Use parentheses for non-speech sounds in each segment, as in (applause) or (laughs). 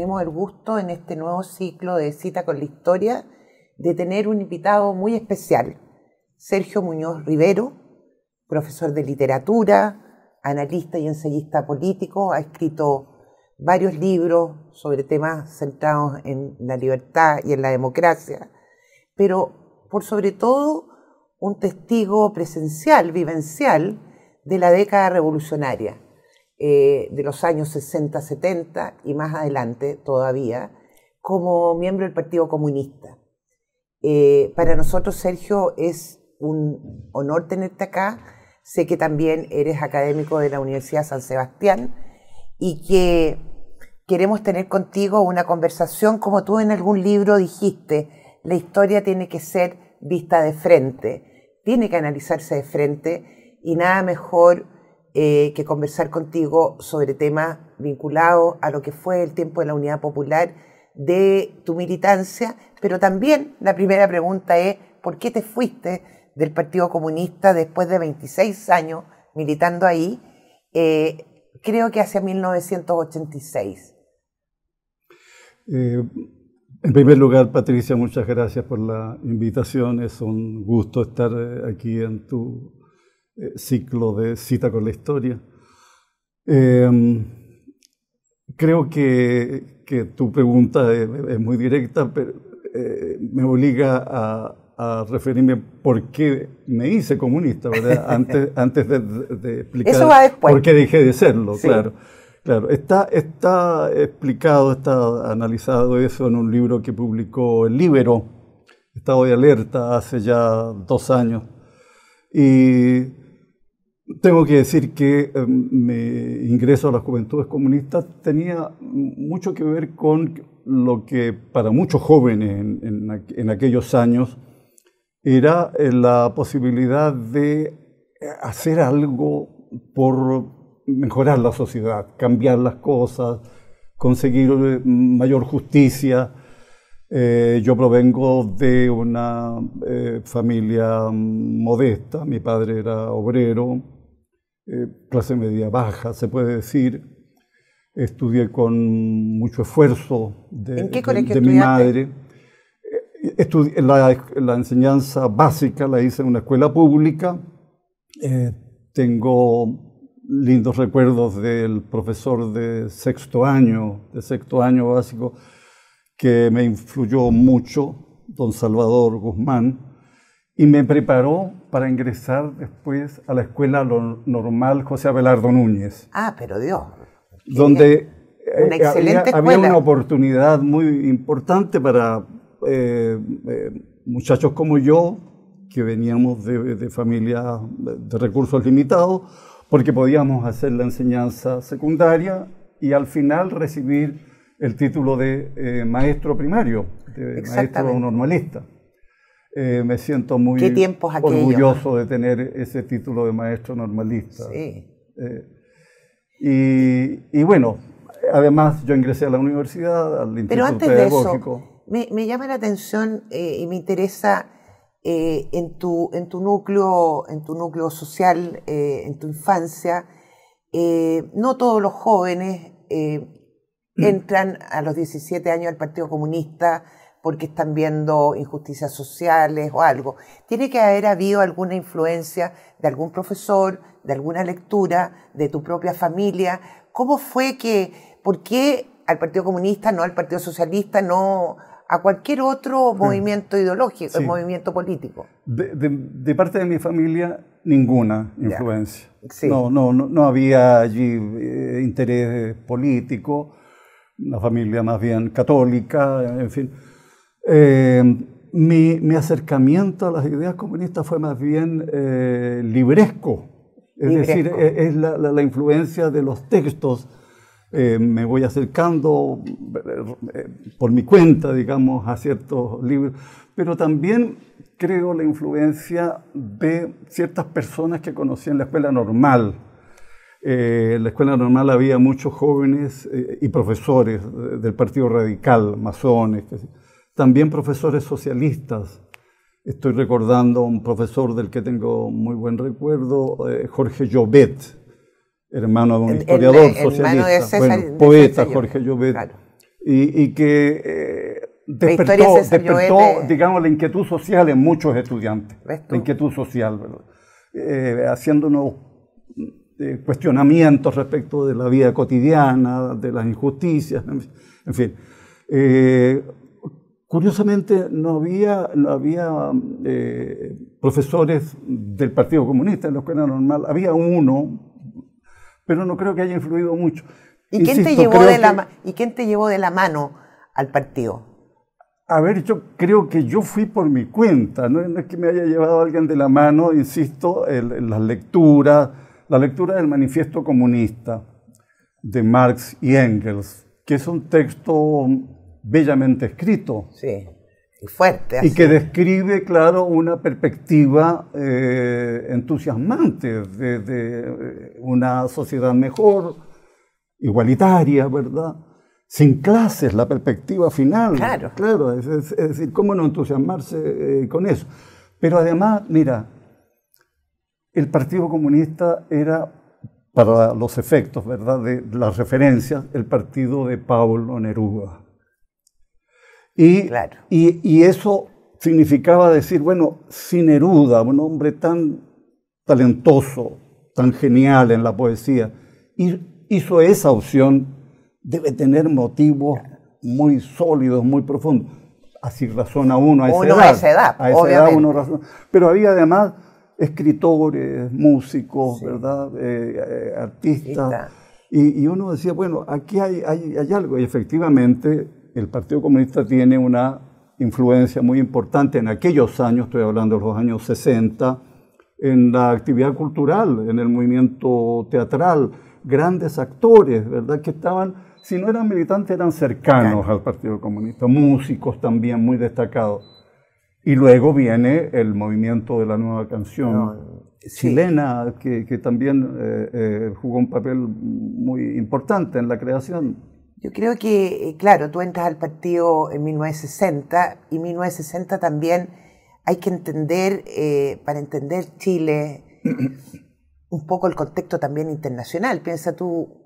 Tenemos el gusto en este nuevo ciclo de Cita con la Historia de tener un invitado muy especial, Sergio Muñoz Rivero, profesor de literatura, analista y ensayista político, ha escrito varios libros sobre temas centrados en la libertad y en la democracia, pero por sobre todo un testigo presencial, vivencial, de la década revolucionaria eh, de los años 60, 70 y más adelante todavía, como miembro del Partido Comunista. Eh, para nosotros, Sergio, es un honor tenerte acá. Sé que también eres académico de la Universidad San Sebastián y que queremos tener contigo una conversación, como tú en algún libro dijiste, la historia tiene que ser vista de frente, tiene que analizarse de frente y nada mejor eh, que conversar contigo sobre temas vinculados a lo que fue el tiempo de la Unidad Popular, de tu militancia, pero también la primera pregunta es, ¿por qué te fuiste del Partido Comunista después de 26 años militando ahí? Eh, creo que hacia 1986. Eh, en primer lugar, Patricia, muchas gracias por la invitación. Es un gusto estar aquí en tu eh, ciclo de cita con la historia. Em, creo que, que, tu pregunta es, muy directa, pero eh, me obliga a, a, referirme por qué me hice comunista, (laughs) Antes, antes de, explicar Eso va por qué dejé de serlo, claro. Claro, está, está explicado, está analizado eso en un libro que publicó el libro Estado de Alerta, hace ya dos años. Y tengo que decir que em, mi ingreso a las juventudes comunistas tenía mucho que ver con lo que para muchos jóvenes en, aquellos años era eh, la posibilidad de eh, hacer algo por mejorar la sociedad, cambiar las cosas, conseguir eh, mayor justicia. yo provengo de una familia modesta, mi padre era obrero, eh, clase media baja, se puede decir. Estudié con mucho esfuerzo de, mi madre. la, enseñanza básica la hice en una escuela pública. Eh, tengo lindos recuerdos del profesor de sexto año, de sexto año básico, que me influyó mucho, don Salvador Guzmán, y me preparó para ingresar después a la escuela normal José Abelardo Núñez. Ah, pero Dios. Donde eh, había, una oportunidad muy importante para eh, eh, muchachos como yo, que veníamos de, de familias de recursos limitados, porque podíamos hacer la enseñanza secundaria y al final recibir el título de maestro primario, de maestro normalista. Eh, me siento muy orgulloso de tener ese título de maestro normalista. Sí. Eh, y, bueno, además yo ingresé a la universidad, al Instituto Pero antes De eso, me, llama la atención eh, y me interesa en, tu, núcleo, en tu núcleo social, en tu infancia, no todos los jóvenes mm. entran a los 17 años al Partido Comunista, porque están viendo injusticias sociales o algo. Tiene que haber habido alguna influencia de algún profesor, de alguna lectura, de tu propia familia. ¿Cómo fue que, por qué al Partido Comunista, no al Partido Socialista, no a cualquier otro movimiento ideológico, movimiento político? De, parte de mi familia, ninguna influencia. No, no, no, había allí eh, interés político, una familia más bien católica, en fin. Eh, mi, acercamiento a las ideas comunistas fue más bien eh, libresco, es decir, e, es, la, influencia de los textos. Eh, me voy acercando por mi cuenta, digamos, a ciertos libros, pero también creo la influencia de ciertas personas que conocí en la escuela normal. en la escuela normal había muchos jóvenes y profesores del Partido Radical, masones, etc también profesores socialistas. Estoy recordando a un profesor del que tengo muy buen recuerdo, eh, Jorge Llobet, hermano de un historiador socialista, poeta Jorge Llobet, y, que eh, despertó, digamos, la inquietud social en muchos estudiantes, la inquietud social, eh, haciendo unos cuestionamientos respecto de la vida cotidiana, de las injusticias, en fin. Curiosamente, no había, no había eh, profesores del Partido Comunista en la escuela normal. Había uno, pero no creo que haya influido mucho. ¿Y, quién, te llevó de la, ¿y quién te llevó de la mano al partido? A ver, yo creo que yo fui por mi cuenta, no, es que me haya llevado alguien de la mano, insisto, en las lecturas, la lectura del manifiesto comunista de Marx y Engels, que es un texto bellamente escrito. Sí, y fuerte. Y que describe, claro, una perspectiva eh, entusiasmante de, eh, una sociedad mejor, igualitaria, ¿verdad? Sin clases, la perspectiva final. Claro. Claro, es, decir, ¿cómo no entusiasmarse eh, con eso? Pero además, mira, el Partido Comunista era, para los efectos, ¿verdad?, de las referencias, el partido de Pablo Neruda. Y, y, eso significaba decir, bueno, sin Neruda, un hombre tan talentoso, tan genial en la poesía, hizo esa opción, debe tener motivos muy sólidos, muy profundos. Así razona uno a esa uno edad. A esa edad, uno Pero había además escritores, músicos, ¿verdad? Eh, eh, artistas. Y, y, uno decía, bueno, aquí hay, hay, hay algo. Y efectivamente el Partido Comunista tiene una influencia muy importante en aquellos años, estoy hablando de los años 60, en la actividad cultural, en el movimiento teatral, grandes actores, ¿verdad? Que estaban, si no eran militantes, eran cercanos al Partido Comunista, músicos también muy destacados. Y luego viene el movimiento de la nueva canción chilena, que, también eh, eh, jugó un papel muy importante en la creación. Yo creo que, eh, claro, tú entras al partido en 1960 y 1960 también hay que entender, eh, para entender Chile, (clears throat) un poco el contexto también internacional. Piensa tú,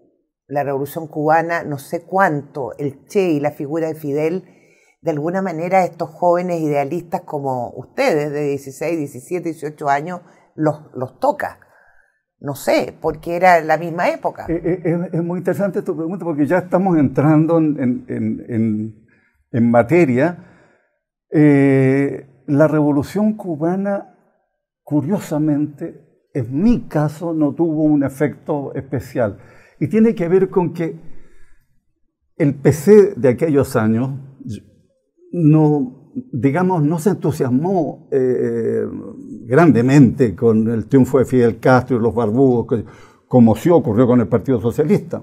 la revolución cubana, no sé cuánto, el Che y la figura de Fidel, de alguna manera estos jóvenes idealistas como ustedes, de 16, 17, 18 años, los, los toca. No sé, porque era la misma época. Eh, eh, es, muy interesante tu pregunta porque ya estamos entrando en, materia. Eh, la revolución cubana, curiosamente, en mi caso no tuvo un efecto especial. Y tiene que ver con que el PC de aquellos años no, digamos, no se entusiasmó grandemente con el triunfo de Fidel Castro y los barbudos, como sí ocurrió con el Partido Socialista.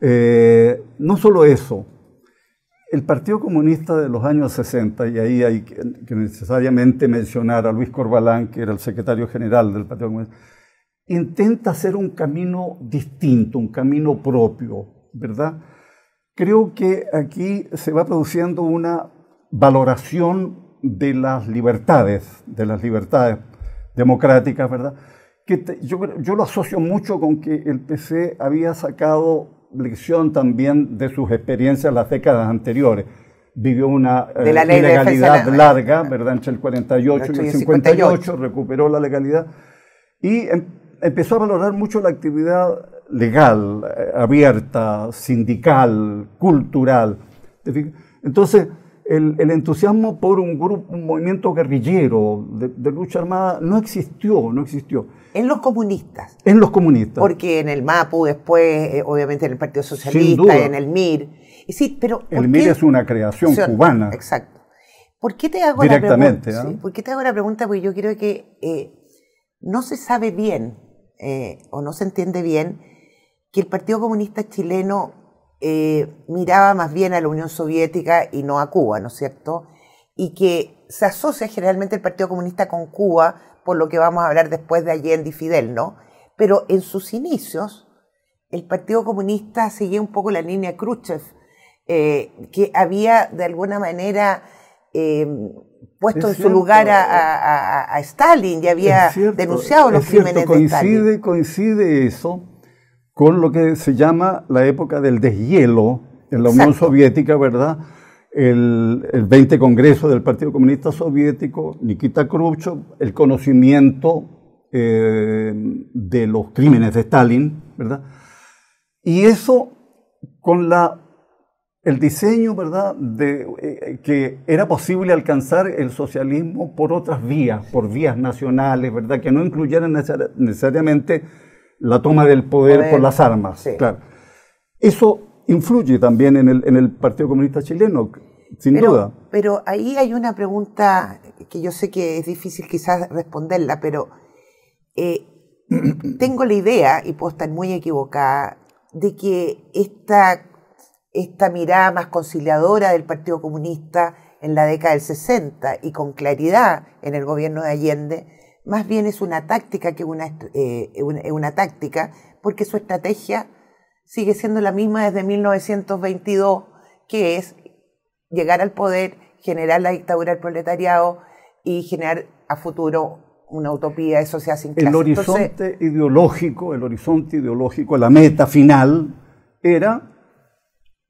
Eh, no solo eso, el Partido Comunista de los años 60, y ahí hay que necesariamente mencionar a Luis Corbalán, que era el secretario general del Partido Comunista, intenta hacer un camino distinto, un camino propio, ¿verdad? Creo que aquí se va produciendo una valoración de las libertades, de las libertades democráticas, ¿verdad? Que yo, yo lo asocio mucho con que el PC había sacado lección también de sus experiencias las décadas anteriores. Vivió una eh, ilegalidad larga, ¿verdad? Entre el 48 y el 58, recuperó la legalidad y em, empezó a valorar mucho la actividad legal, eh, abierta, sindical, cultural. Entonces, el, entusiasmo por un grupo, un movimiento guerrillero de, lucha armada no existió, no existió. En los comunistas. En los comunistas. Porque en el MAPU, después, eh, obviamente en el Partido Socialista, en el MIR. pero el MIR es una creación cubana. Exacto. ¿Por qué te hago la pregunta? ¿ah? ¿Por qué te hago la pregunta? Porque yo creo que eh, no se sabe bien eh, o no se entiende bien que el Partido Comunista Chileno eh, miraba más bien a la Unión Soviética y no a Cuba, ¿no es cierto? Y que se asocia generalmente el Partido Comunista con Cuba, por lo que vamos a hablar después de Allende y Fidel, ¿no? Pero en sus inicios, el Partido Comunista seguía un poco la línea Khrushchev, eh, que había de alguna manera em, puesto en su lugar eh, a, Stalin y había denunciado los crímenes coincide, de Stalin. Coincide eso con lo que se llama la época del deshielo en la Unión Soviética, ¿verdad? El, 20 Congreso del Partido Comunista Soviético, Nikita Khrushchev, el conocimiento eh, de los crímenes de Stalin, ¿verdad? Y eso con la, el diseño, ¿verdad?, de, eh, que era posible alcanzar el socialismo por otras vías, por vías nacionales, ¿verdad?, que no incluyeran necesariamente la toma del poder, por las armas. Claro. Eso influye también en el, Partido Comunista Chileno, sin duda. Pero ahí hay una pregunta que yo sé que es difícil quizás responderla, pero eh, (clears throat) tengo la idea, y puedo estar muy equivocada, de que esta, esta mirada más conciliadora del Partido Comunista en la década del 60 y con claridad en el gobierno de Allende, más bien es una táctica que una, eh, eh, una, táctica, porque su estrategia sigue siendo la misma desde 1922, que es llegar al poder, generar la dictadura del proletariado y generar a futuro una utopía de sociedad sin clase. El horizonte ideológico, el horizonte ideológico, la meta final era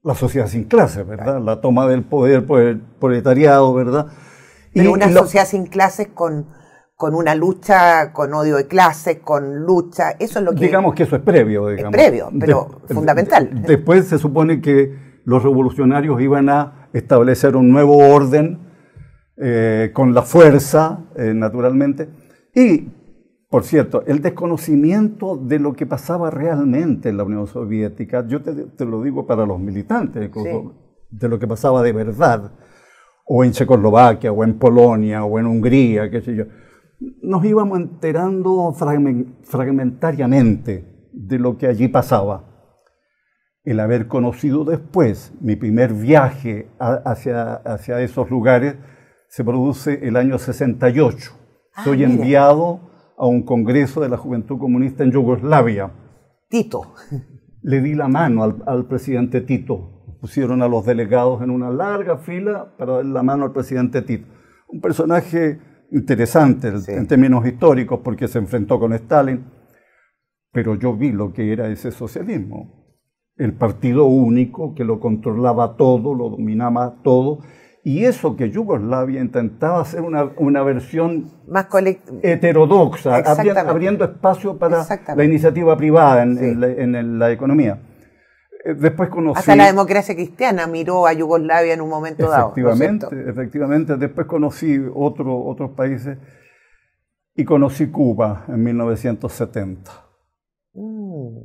la sociedad sin clases, ¿verdad? La toma del poder por el proletariado, ¿verdad? y una sociedad sin clases con con una lucha con odio de clase, con lucha, eso es lo que... Digamos que eso es previo, digamos. Es previo, pero fundamental. después se supone que los revolucionarios iban a establecer un nuevo orden eh, con la fuerza, eh, naturalmente, y, por cierto, el desconocimiento de lo que pasaba realmente en la Unión Soviética, yo te, lo digo para los militantes, de lo que pasaba de verdad, o en Checoslovaquia, o en Polonia, o en Hungría, qué sé yo nos íbamos enterando fragmentariamente de lo que allí pasaba. El haber conocido después mi primer viaje hacia, hacia esos lugares se produce el año 68. Ah, Soy enviado a un congreso de la Juventud Comunista en Yugoslavia. Tito. Le di la mano al presidente Tito. Pusieron a los delegados en una larga fila para dar la mano al presidente Tito. Un personaje interesante en términos históricos porque se enfrentó con Stalin, pero yo vi lo que era ese socialismo. El partido único que lo controlaba todo, lo dominaba todo, y eso que Yugoslavia intentaba hacer una, una versión más heterodoxa, abriendo espacio para la iniciativa privada en, en la economía. Eh, después conocí... Hasta la democracia cristiana miró a Yugoslavia en un momento dado. efectivamente, después conocí otro, otros países y conocí Cuba en 1970. Mm.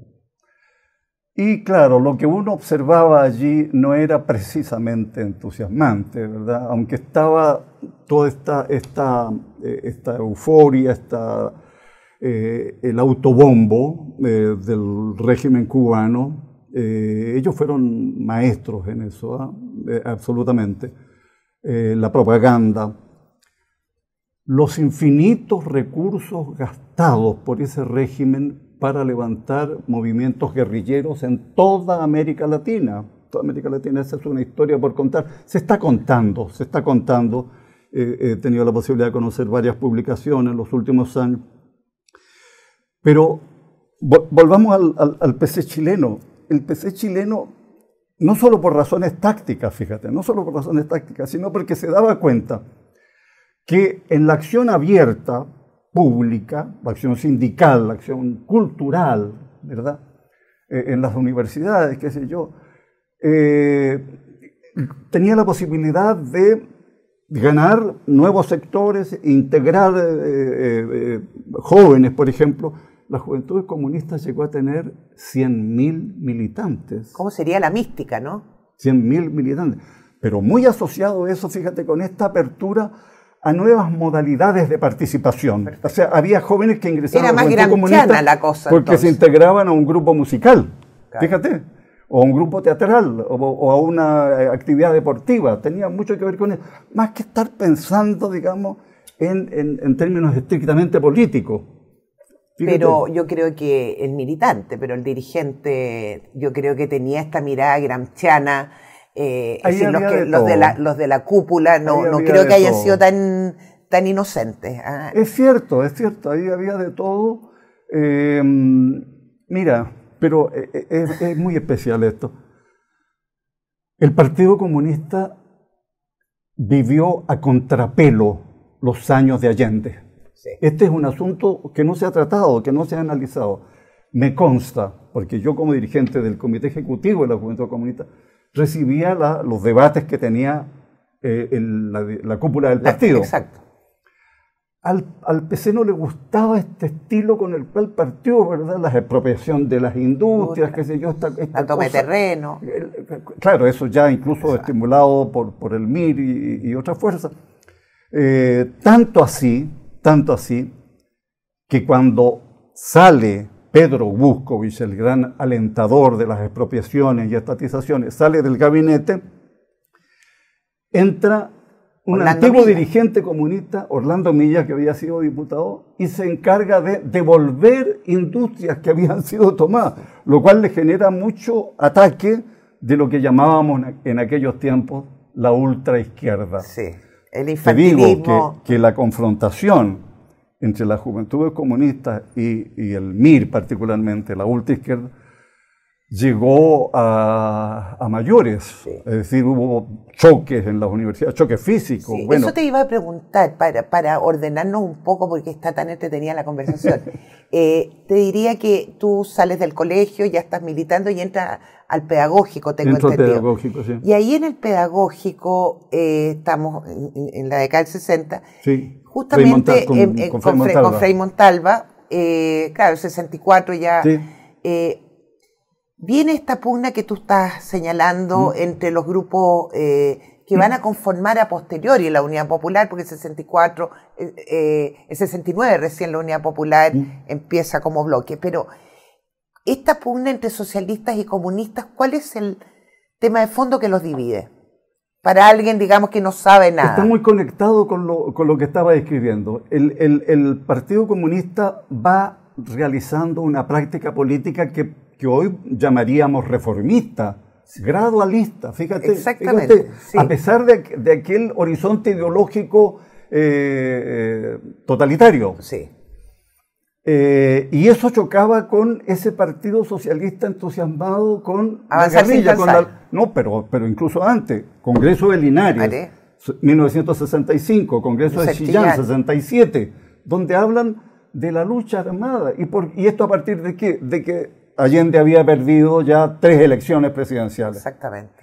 Y claro, lo que uno observaba allí no era precisamente entusiasmante, ¿verdad? Aunque estaba toda esta, esta, eh, esta euforia, esta, eh, el autobombo del régimen cubano, eh, ellos fueron maestros en eso, ¿ah? absolutamente. Eh, la propaganda, los infinitos recursos gastados por ese régimen para levantar movimientos guerrilleros en toda América Latina. Toda América Latina, esa es una historia por contar. Se está contando, se está contando. Eh, he tenido la posibilidad de conocer varias publicaciones en los últimos años. Pero volvamos al PC chileno el PC chileno, no solo por razones tácticas, fíjate, no solo por razones tácticas, sino porque se daba cuenta que en la acción abierta, pública, la acción sindical, la acción cultural, ¿verdad? Eh, en las universidades, qué sé yo, eh, tenía la posibilidad de ganar nuevos sectores, integrar eh, jóvenes, por ejemplo, la juventud comunista llegó a tener 100.000 militantes. ¿Cómo sería la mística, no? 100.000 militantes. Pero muy asociado eso, fíjate, con esta apertura a nuevas modalidades de participación. O sea, había jóvenes que ingresaban a la juventud comunista cosa, porque se integraban a un grupo musical, fíjate, o a un grupo teatral, o, a una eh, actividad deportiva. Tenía mucho que ver con eso. Más que estar pensando, digamos, en términos estrictamente políticos. Pero yo creo que el militante, pero el dirigente, yo creo que tenía esta mirada gramchiana. Eh, los, de los, la, cúpula no, creo que hayan sido tan, tan inocentes. Ah. Es cierto, es cierto, ahí había de todo. Em, mira, pero eh, eh, es muy especial esto. El Partido Comunista vivió a contrapelo los años de Allende. Este es un asunto que no se ha tratado, que no se ha analizado. Me consta, porque yo como dirigente del Comité Ejecutivo de la Juventud Comunista, recibía los debates que tenía eh, la, cúpula del partido. exacto. Al, PC no le gustaba este estilo con el cual partió, ¿verdad? La expropiación de las industrias, qué sé yo, esta, terreno. Claro, eso ya incluso estimulado por, el MIR y, otras fuerzas. Eh, tanto así tanto así que cuando sale Pedro Buscovich, el gran alentador de las expropiaciones y estatizaciones, sale del gabinete, entra un antiguo dirigente comunista, Orlando Milla, que había sido diputado, y se encarga de devolver industrias que habían sido tomadas, lo cual le genera mucho ataque de lo que llamábamos en aquellos tiempos la ultraizquierda. Sí. Te digo que, la confrontación entre la juventud comunista y, y el MIR, particularmente la ultra llegó a, mayores, es decir, hubo choques en las universidades, choques físicos. Eso te iba a preguntar para, para, ordenarnos un poco porque está tan entretenida la conversación. (laughs) Eh, te diría que tú sales del colegio, ya estás militando y entras al pedagógico, tengo Entro entendido. pedagógico, sí. Y ahí en el pedagógico eh, estamos en, la década del 60, sí. justamente con, Montalva, eh, claro, el 64 ya viene esta pugna que tú estás señalando mm. entre los grupos eh, que mm. van a conformar a posteriori la Unión Popular, porque en 64, en 69 recién la Unión Popular mm. empieza como bloque. Pero esta pugna entre socialistas y comunistas, ¿cuál es el tema de fondo que los divide? Para alguien, digamos, que no sabe nada. Está muy conectado con lo, que estaba escribiendo el Partido Comunista va realizando una práctica política que que hoy llamaríamos reformista, gradualista, fíjate. Exactamente. A pesar de, aquel horizonte ideológico eh, eh, totalitario. Sí. Eh, y eso chocaba con ese partido socialista entusiasmado con la guerrilla. no, pero, pero incluso antes, Congreso de Linares, 1965, Congreso de Chillán, 67, donde hablan de la lucha armada. ¿Y, y esto a partir de qué? De que Allende había perdido ya tres elecciones presidenciales. Exactamente.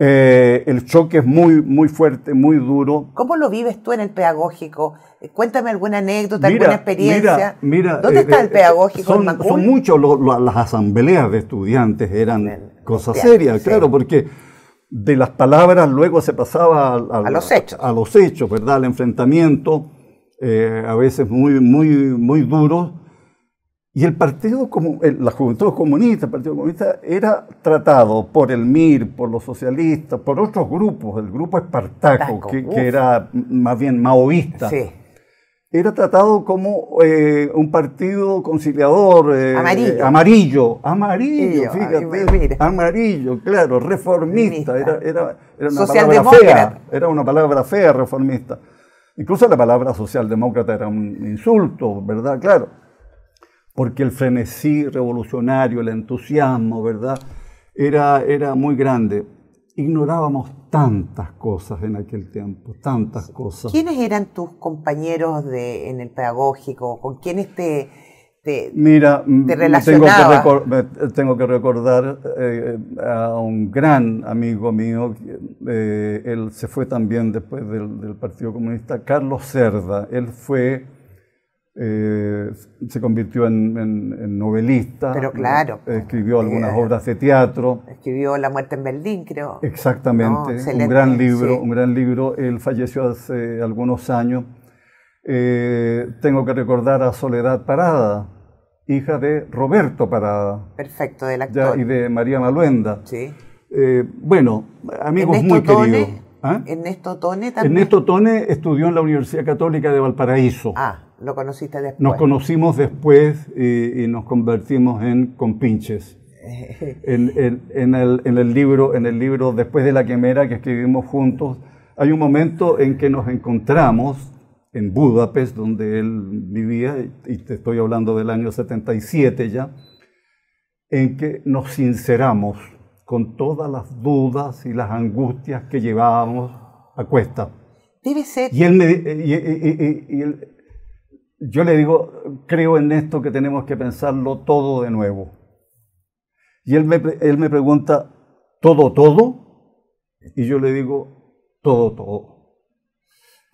Eh, el choque es muy, muy fuerte, muy duro. ¿Cómo lo vives tú en el pedagógico? Eh, cuéntame alguna anécdota, alguna experiencia. Mira, ¿Dónde eh, está el pedagógico? Son, muchos las asambleas de estudiantes, eran cosas serias, claro, porque de las palabras luego se pasaba a, los, hechos. los hechos, ¿verdad? Al enfrentamiento, a veces muy, muy, muy duro. Y el Partido como la Juventud Comunista, el Partido Comunista, era tratado por el MIR, por los socialistas, por otros grupos, el grupo Espartaco, que, era más bien maoísta. Era tratado como eh, un partido conciliador. Eh, amarillo. amarillo. amarillo. claro, reformista. Era, una palabra fea. Era una palabra fea, reformista. Incluso la palabra socialdemócrata era un insulto, ¿verdad? Claro porque el frenesí revolucionario, el entusiasmo, ¿verdad? Era, era muy grande. Ignorábamos tantas cosas en aquel tiempo, tantas cosas. ¿Quiénes eran tus compañeros de, en el pedagógico? ¿Con quiénes te, te, mm, relacionabas? Tengo que, recordar eh, a un gran amigo mío, eh, él se fue también después del, del Partido Comunista, Carlos Cerda. Él fue eh, se convirtió en, novelista. Pero claro. Escribió algunas eh, obras de teatro. Escribió La muerte en Berlín, creo. Exactamente. un gran libro, un gran libro. Él falleció hace algunos años. Eh, tengo que recordar a Soledad Parada, hija de Roberto Parada. Perfecto, del actor. y de María Maluenda. Sí. bueno, amigos muy queridos. ¿Ah? en Ernesto Tone también. Tone estudió en la Universidad Católica de Valparaíso. Ah, lo conociste después. Nos conocimos después y, nos convertimos en compinches. (laughs) en, el, libro, en el libro Después de la quimera que escribimos juntos, hay un momento en que nos encontramos en Budapest, donde él vivía, y te estoy hablando del año 77 ya, en que nos sinceramos con todas las dudas y las angustias que llevábamos a cuesta. Debe ser. Y él me. Eh, eh, eh, yo le digo, creo en esto que tenemos que pensarlo todo de nuevo. Y él me, él me pregunta, ¿todo, todo? Y yo le digo, todo, todo.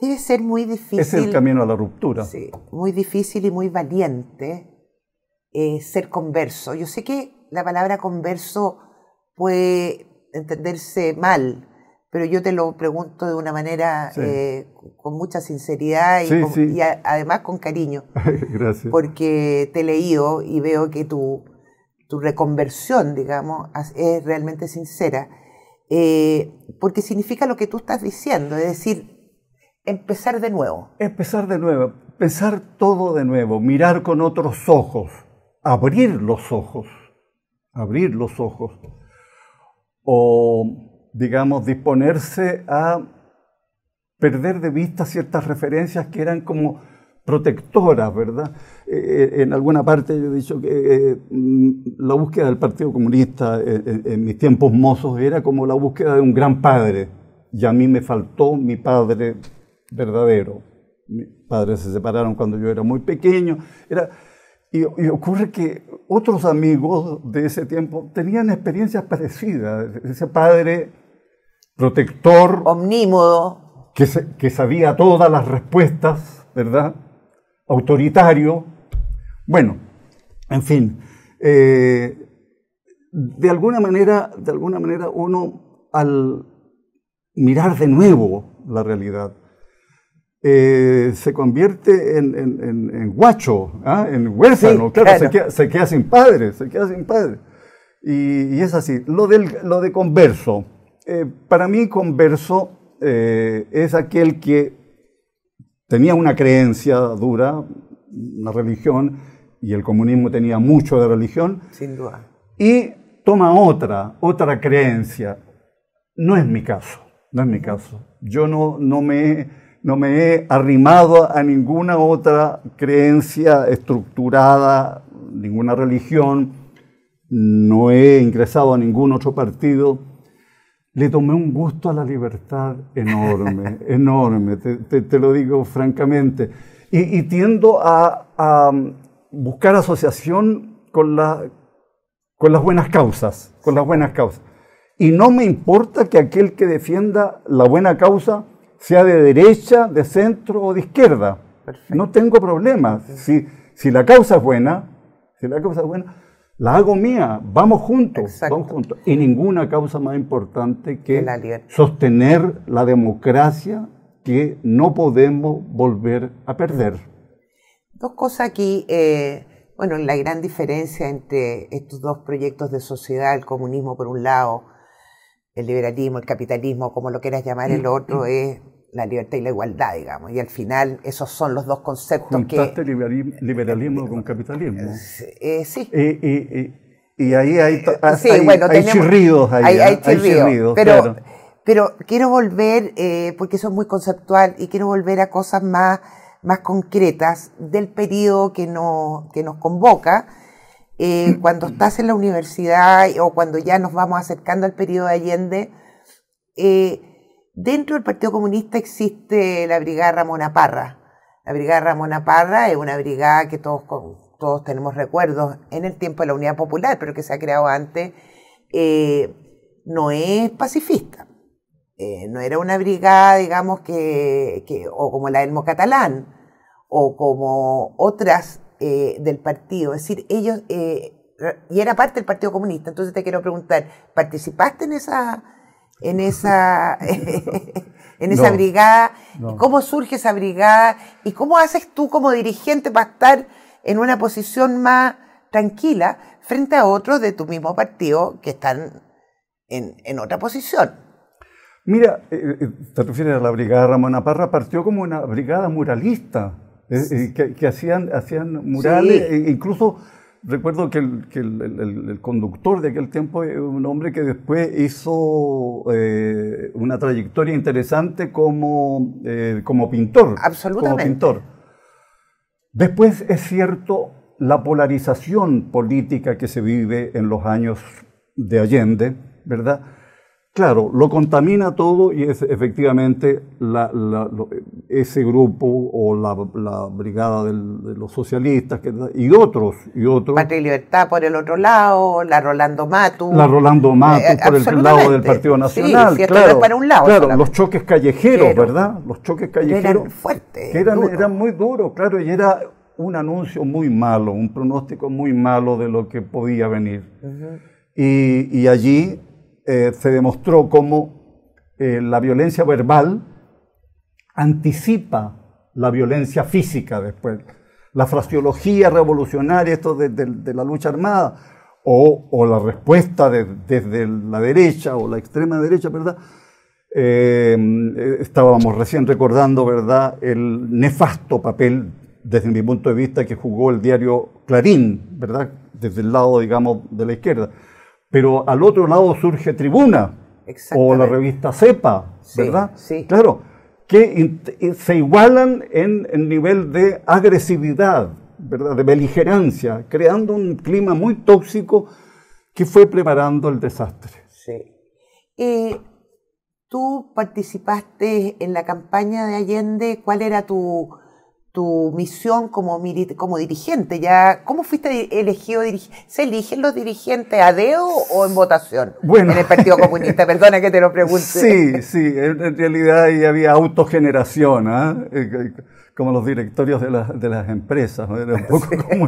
Debe ser muy difícil. Es el camino a la ruptura. Sí, muy difícil y muy valiente ser converso. Yo sé que la palabra converso puede entenderse mal, pero yo te lo pregunto de una manera eh, con mucha sinceridad y, además con cariño. (laughs) Gracias. Porque te he leído y veo que tu, tu reconversión, digamos, es realmente sincera. Eh, porque significa lo que tú estás diciendo, es decir, empezar de nuevo. Empezar de nuevo, pensar todo de nuevo, mirar con otros ojos, abrir los ojos, abrir los ojos o, digamos, disponerse a perder de vista ciertas referencias que eran como protectoras, ¿verdad? Eh, eh, en alguna parte yo he dicho que eh, mm, la búsqueda del Partido Comunista en mis tiempos mozos era como la búsqueda de un gran padre, y a mí me faltó mi padre verdadero. Mis padres se separaron cuando yo era muy pequeño. Era, y, ocurre que otros amigos de ese tiempo tenían experiencias parecidas. Ese padre protector. Omnímodo. Que, sabía todas las respuestas, ¿verdad? Autoritario. Bueno, en fin. Eh, de alguna manera, de alguna manera uno al mirar de nuevo la realidad, eh, se convierte en, guacho, ¿ah? en huérfano, Se, queda, sin padre, se queda sin padre. Y, es así. Lo, del, lo de converso, eh, para mí converso eh, es aquel que tenía una creencia dura, una religión, y el comunismo tenía mucho de religión. Sin duda. Y toma otra, otra creencia. No es mi caso, no es mi caso. Yo no, no me no me he arrimado a ninguna otra creencia estructurada, ninguna religión, no he ingresado a ningún otro partido. Le tomé un gusto a la libertad enorme, (laughs) enorme, te, lo digo francamente. Y, tiendo a, buscar asociación con las buenas causas, con las buenas causas. Y no me importa que aquel que defienda la buena causa sea de derecha, de centro o de izquierda. No tengo problemas. Si, si la causa es buena, si la causa es buena, la hago mía, vamos juntos, vamos Y ninguna causa más importante que sostener la democracia que no podemos volver a perder. Dos cosas aquí, eh, bueno, la gran diferencia entre estos dos proyectos de sociedad, el comunismo por un lado, el liberalismo, el capitalismo, como lo quieras llamar, el otro es la libertad y la igualdad, digamos. Y al final esos son los dos conceptos que... Liberalismo, liberalismo con capitalismo. Eh, eh, sí. Eh, y ahí hay, hay, chirridos. Ahí, pero, quiero volver, porque eso es muy conceptual, y quiero volver a cosas más, más concretas del periodo que, no, nos convoca. cuando estás en la universidad o cuando ya nos vamos acercando al periodo de Allende, eh, Dentro del Partido Comunista existe la Brigada Ramona Parra. La Brigada Ramona Parra es una brigada que todos, todos tenemos recuerdos en el tiempo de la Unidad Popular, pero que se ha creado antes. Eh, no es pacifista. Eh, no era una brigada, digamos, que, o como la elmo Catalán, o como otras eh, del partido. Es decir, ellos, y era parte del Partido Comunista. Entonces te quiero preguntar, ¿participaste en esa en esa, (laughs) en esa brigada? ¿Cómo surge esa brigada? ¿Y cómo haces tú como dirigente para estar en una posición más tranquila frente a otros de tu mismo partido que están en, en otra posición? Mira, eh, eh, te refieres a la brigada Ramona Parra, partió como una brigada muralista, eh, que, hacían, hacían murales, e incluso Recuerdo que, el, conductor de aquel tiempo es un hombre que después hizo eh, una trayectoria interesante como, eh, como pintor. Absolutamente. Como pintor. Después es cierto la polarización política que se vive en los años de Allende, ¿verdad? Claro, lo contamina todo y es, efectivamente ese grupo o la, brigada de los socialistas y otros y otros. Patria y Libertad por el otro lado, la Rolando Matu. La Rolando eh, Matu por el lado del Partido Nacional. claro, lado. Claro, los choques callejeros, ¿verdad? Los choques callejeros. eran fuertes. Que eran, muy duros, claro, y era un anuncio muy malo, un pronóstico muy malo de lo que podía venir. y allí eh, se demostró cómo eh, la violencia verbal anticipa la violencia física después. La fraseología revolucionaria, esto de, la lucha armada, o, la respuesta desde la derecha o la extrema derecha, ¿verdad? Eh, estábamos recién recordando, ¿verdad?, el nefasto papel, desde mi punto de vista, que jugó el diario Clarín, ¿verdad?, desde el lado, digamos, de la izquierda pero al otro lado surge Tribuna o la revista Cepa, ¿verdad? Sí. Claro, que eh, se igualan en el nivel de agresividad, ¿verdad? De beligerancia, creando un clima muy tóxico que fue preparando el desastre. Sí. Y tú participaste en la campaña de Allende, ¿cuál era tu tu misión como, como dirigente? Ya, ¿Cómo fuiste elegido ¿Se eligen los dirigentes a dedo o en votación? En el Partido Comunista, (laughs) perdona que te lo pregunte. Sí, sí, en realidad ahí había autogeneración, ¿ah? eh, eh, como los directorios de, las, empresas, era un poco como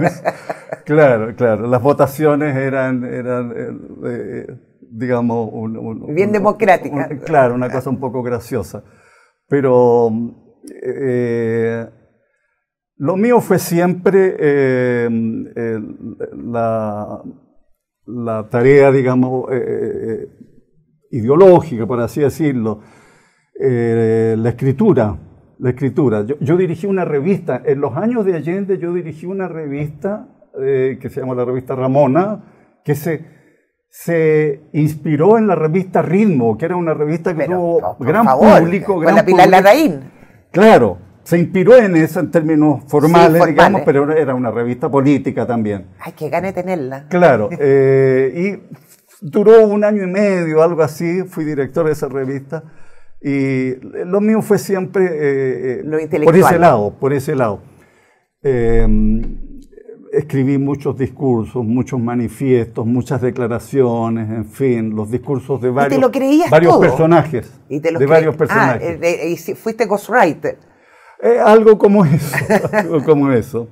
Claro, claro, las votaciones eran, eh, digamos, un, bien democrática claro, una cosa un poco graciosa. Pero... Eh, lo mío fue siempre eh, eh, la, tarea, digamos, eh, ideológica, por así decirlo, la escritura. La escritura. Yo, dirigí una revista, en los años de Allende yo dirigí una revista que se llama la revista Ramona, que se, se inspiró en la revista Ritmo, que era una revista que tuvo gran público. Gran la Pilar Larraín. Claro, se inspiró en eso en términos formales, digamos, pero era una revista política también. Ay, qué gane tenerla. Claro, (laughs) eh, y duró un año y medio, algo así, fui director de esa revista. Y lo mío fue siempre eh, eh lo por ese lado, por ese lado. Em, escribí muchos discursos, muchos manifiestos, muchas declaraciones, en fin, los discursos de varios, te lo personajes. ¿Y de varios ah, personajes. Ah, y fuiste ghostwriter. Eh, algo como eso. (laughs) como eso.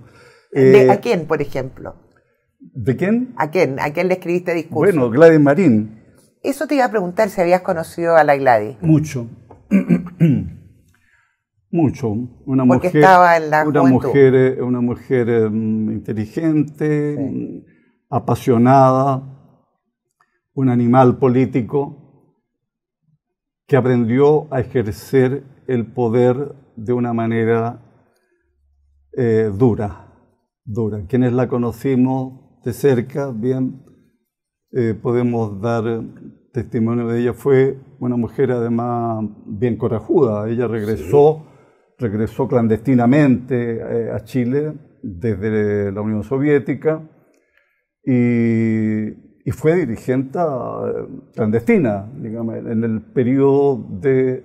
¿A eh, quién, por ejemplo? ¿De quién? ¿A quién? ¿A quién le escribiste discurso? Bueno, Gladys Marín. Eso te iba a preguntar si habías conocido a la Gladys. Mucho. (clears throat) Mucho. Una mujer, estaba en la una mujer, eh, una mujer mm, inteligente, mm, apasionada, un animal político que aprendió a ejercer el poder de una manera eh, dura, dura. Quienes la conocimos de cerca, bien, eh, podemos dar eh, testimonio de ella. Fue una mujer además bien corajuda. Ella regresó, regresó clandestinamente a Chile desde la Unión Soviética y, fue dirigente clandestina, en el periodo de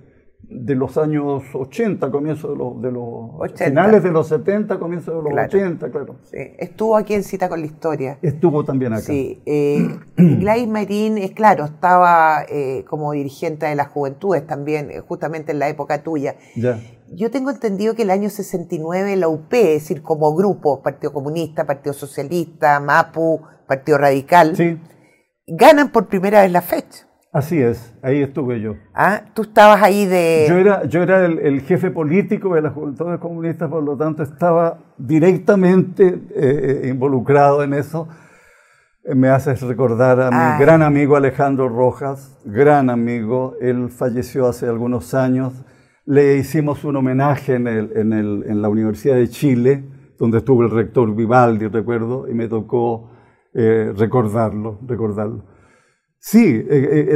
de los años 80, comienzo de los, finales de los 70, comienzo de los 80, claro. Estuvo aquí en Cita con la Historia. Estuvo también acá. Sí, eh, (clears throat) Gladys Marín, es eh, claro, estaba eh, como dirigente de las juventudes también, justamente en la época tuya. Ya. Yo tengo entendido que el año 69 la UP, es decir, como grupo, Partido Comunista, Partido Socialista, MAPU, Partido Radical, ganan por primera vez la fecha. Así es, ahí estuve yo. Ah, tú estabas ahí de... Yo era, el, jefe político de las juventudes comunistas, por lo tanto estaba directamente eh, eh, involucrado en eso. Eh, me haces recordar a mi ah. gran amigo Alejandro Rojas, gran amigo, él falleció hace algunos años. Le hicimos un homenaje en, la Universidad de Chile, donde estuvo el rector Vivaldi, recuerdo, y me tocó recordarlo, recordarlo. Sí, eh, eh,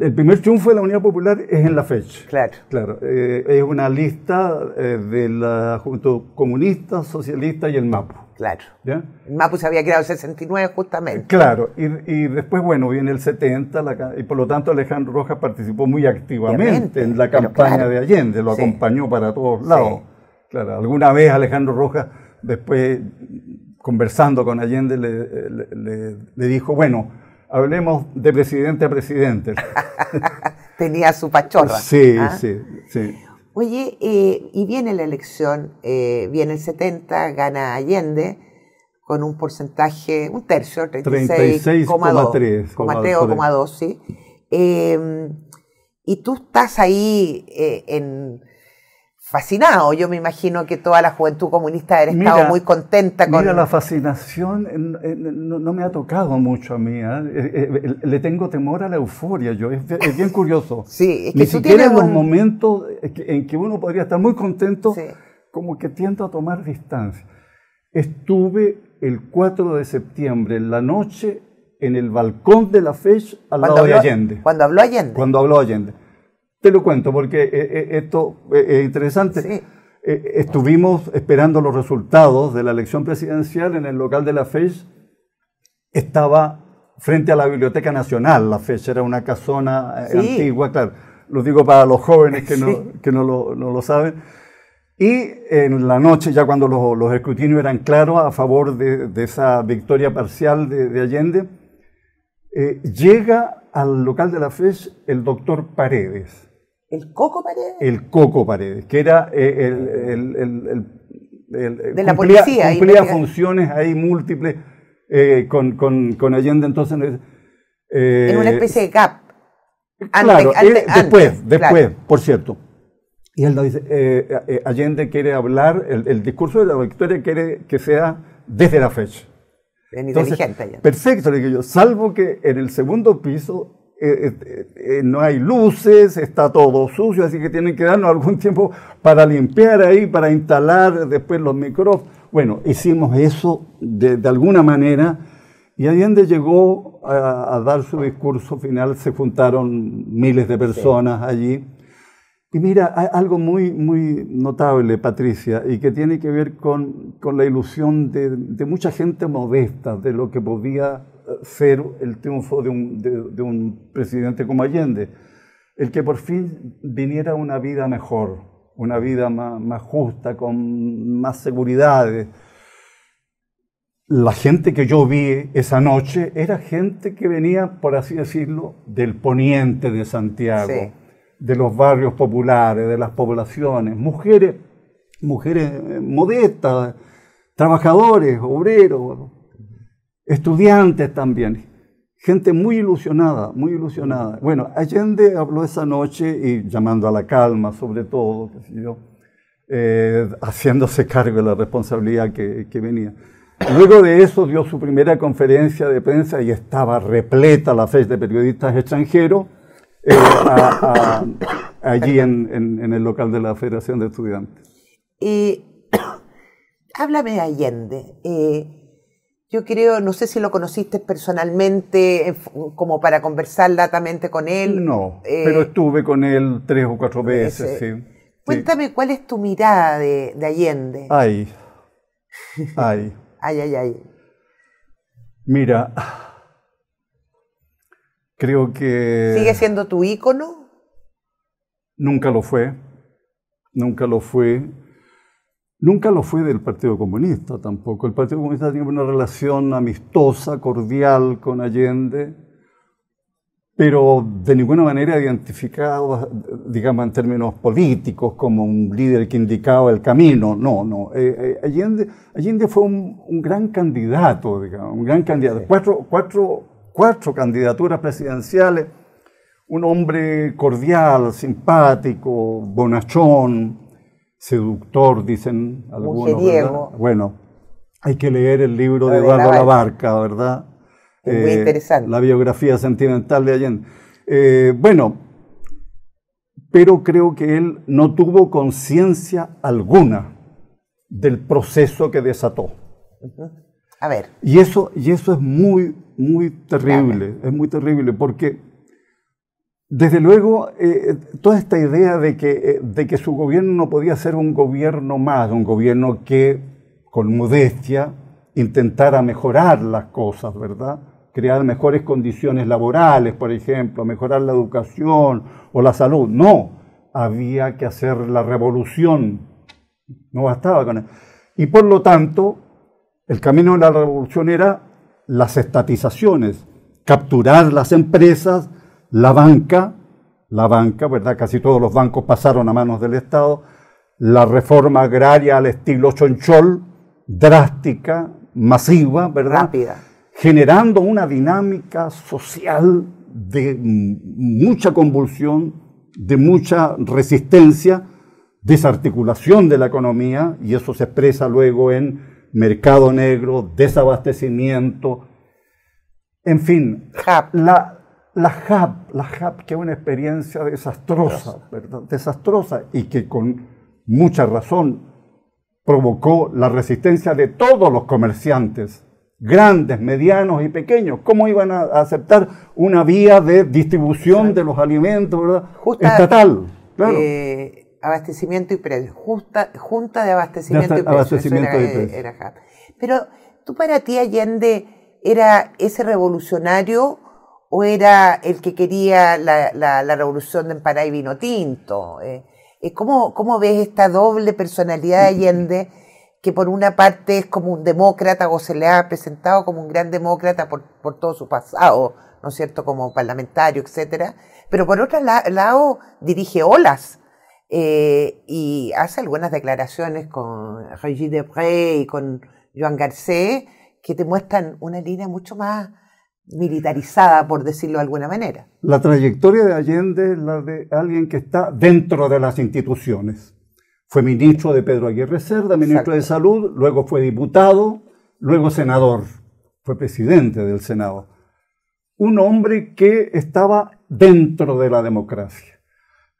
el, primer triunfo de la Unidad Popular es en la fecha. Claro. Eh, es una lista de la Junto Comunista, Socialista y el MAPU. Claro. El MAPU se había creado en 69 justamente. Claro. Y, después, bueno, viene el 70 y por lo tanto Alejandro Rojas participó muy activamente en la campaña de Allende, lo acompañó para todos lados. Claro, alguna vez Alejandro Rojas, después conversando con Allende, le dijo, bueno, hablemos de presidente a presidente. (laughs) Tenía su pachorra. Sí, ¿ah? sí, Oye, eh, y viene la elección, eh, viene el 70, gana Allende con un porcentaje, un tercio, 36,2. sí. Em, y tú estás ahí eh, en fascinado. Yo me imagino que toda la juventud comunista ha estado muy contenta con... Mira, la fascinación eh, eh, no, me ha tocado mucho a mí. ¿eh? le tengo temor a la euforia, yo. Es, bien curioso. (laughs) sí, es que Ni siquiera en los un... momentos en que uno podría estar muy contento, como que tiendo a tomar distancia. Estuve el 4 de septiembre, en la noche, en el balcón de la FECH al lado de Allende. Cuando habló Allende. Cuando habló Allende te lo cuento porque eh, eh, esto eh, es interesante. Estuvimos esperando los resultados de la elección presidencial en el local de la Fech Estaba frente a la Biblioteca Nacional, la FESH era una casona antigua, claro, lo digo para los jóvenes que no, lo, saben. Y en la noche, ya cuando los, escrutinios eran claros a favor de, esa victoria parcial de, Allende, llega al local de la FESH el doctor Paredes, ¿El Coco Paredes? El Coco Paredes, que era eh, el, el, el, el eh, de la policía. Cumplía funciones ahí múltiples eh, con, con, con, Allende, entonces... Eh, en una especie de gap. claro, después, después, por cierto. Y él nos dice, eh, Allende quiere hablar, el, discurso de la victoria quiere que sea desde la fecha. En inteligente, Perfecto, le digo yo, salvo que en el segundo piso eh, eh, eh, no hay luces, está todo sucio, así que tienen que darnos algún (laughs) tiempo para limpiar ahí, para instalar después los micrófonos. Bueno, hicimos eso de, alguna manera y Allende llegó a, dar su discurso final, se juntaron miles de personas allí. Y mira, hay algo muy, muy notable, Patricia, y que tiene que ver con, la ilusión de mucha gente modesta, de lo que podía ...ser el triunfo de un, presidente como Allende. El que por fin viniera una vida mejor, una vida más, justa, con más seguridad... La gente que yo vi esa noche era gente que venía, por así decirlo, del poniente de Santiago, de los barrios populares, de las poblaciones, mujeres, mujeres eh, modestas, trabajadores, obreros, estudiantes también, gente muy ilusionada, muy ilusionada. Bueno, Allende habló esa noche y llamando a la calma, sobre todo, qué yo, eh, haciéndose cargo de la responsabilidad que, venía. Luego de eso dio su primera conferencia de prensa y estaba repleta la fecha de periodistas extranjeros eh, allí en, el local de la Federación de Estudiantes. (coughs) háblame de Allende. Eh, yo creo, no sé si lo conociste personalmente como para conversar latamente con él. No, eh, pero estuve con él tres o cuatro veces, Cuéntame, ¿cuál es tu mirada de, de Allende? Ay, ay. (laughs) ay, ay, ay. Mira, creo que... ¿Sigue siendo tu ícono? Nunca lo fue, nunca lo fue. Nunca lo fue del Partido Comunista tampoco. El Partido Comunista tiene una relación amistosa, cordial con Allende, pero de ninguna manera identificado, digamos, en términos políticos, como un líder que indicaba el camino. No, no. Eh, eh, Allende, fue un, gran candidato, digamos, un gran candidato. cuatro candidaturas presidenciales. Un hombre cordial, simpático, bonachón, seductor, dicen algunos. Bueno, hay que leer el libro de, Eduardo Labarca, ¿verdad? muy eh, interesante. La biografía sentimental de Allende. Eh, bueno, pero creo que él no tuvo conciencia alguna del proceso que desató. A ver. Y eso, y eso es muy, muy terrible, es muy terrible, porque desde luego, eh, toda esta idea de que, eh, de que su gobierno no podía ser un gobierno más, un gobierno que, con modestia, intentara mejorar las cosas, ¿verdad? Crear mejores condiciones laborales, por ejemplo, mejorar la educación o la salud. No, había que hacer la revolución. No bastaba con eso. Y por lo tanto, el camino de la revolución era las estatizaciones, capturar las empresas la banca, la banca, ¿verdad? Casi todos los bancos pasaron a manos del Estado, la reforma agraria al estilo chonchol, drástica, masiva, ¿verdad? Rápida. Generando una dinámica social de mucha convulsión, de mucha resistencia, desarticulación de la economía, y eso se expresa luego en mercado negro, desabastecimiento, en fin, la, la JAP, la que es una experiencia desastrosa, ¿verdad? desastrosa y que con mucha razón provocó la resistencia de todos los comerciantes, grandes, medianos y pequeños. ¿Cómo iban a aceptar una vía de distribución de los alimentos ¿verdad? estatal? Eh, abastecimiento y precios. junta de abastecimiento y era, eh, Pero tú para ti, Allende, era ese revolucionario o era el que quería la, la, revolución de Empará y Vino Tinto? Eh, eh, ¿cómo, ¿Cómo ves esta doble personalidad de Allende? que por una parte es como un demócrata o se le ha presentado como un gran demócrata por, por todo su pasado, ¿no es cierto?, como parlamentario, etcétera, pero por otro lado dirige olas eh, y hace algunas declaraciones con Regis Depré y con Joan Garcés que te muestran una línea mucho más militarizada, por decirlo de alguna manera. La trayectoria de Allende es la de alguien que está dentro de las instituciones. Fue ministro de Pedro Aguirre Cerda, ministro de Salud, luego fue diputado, luego senador, fue presidente del Senado. Un hombre que estaba dentro de la democracia.